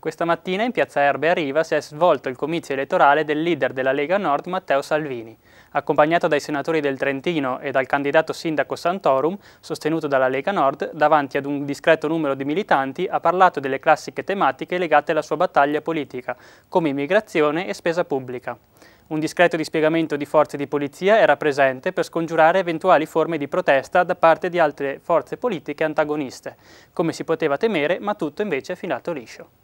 Questa mattina in piazza Erbe a Riva si è svolto il comizio elettorale del leader della Lega Nord Matteo Salvini. Accompagnato dai senatori del Trentino e dal candidato sindaco Santorum, sostenuto dalla Lega Nord, davanti ad un discreto numero di militanti ha parlato delle classiche tematiche legate alla sua battaglia politica, come immigrazione e spesa pubblica. Un discreto dispiegamento di forze di polizia era presente per scongiurare eventuali forme di protesta da parte di altre forze politiche antagoniste, come si poteva temere, ma tutto invece è filato liscio.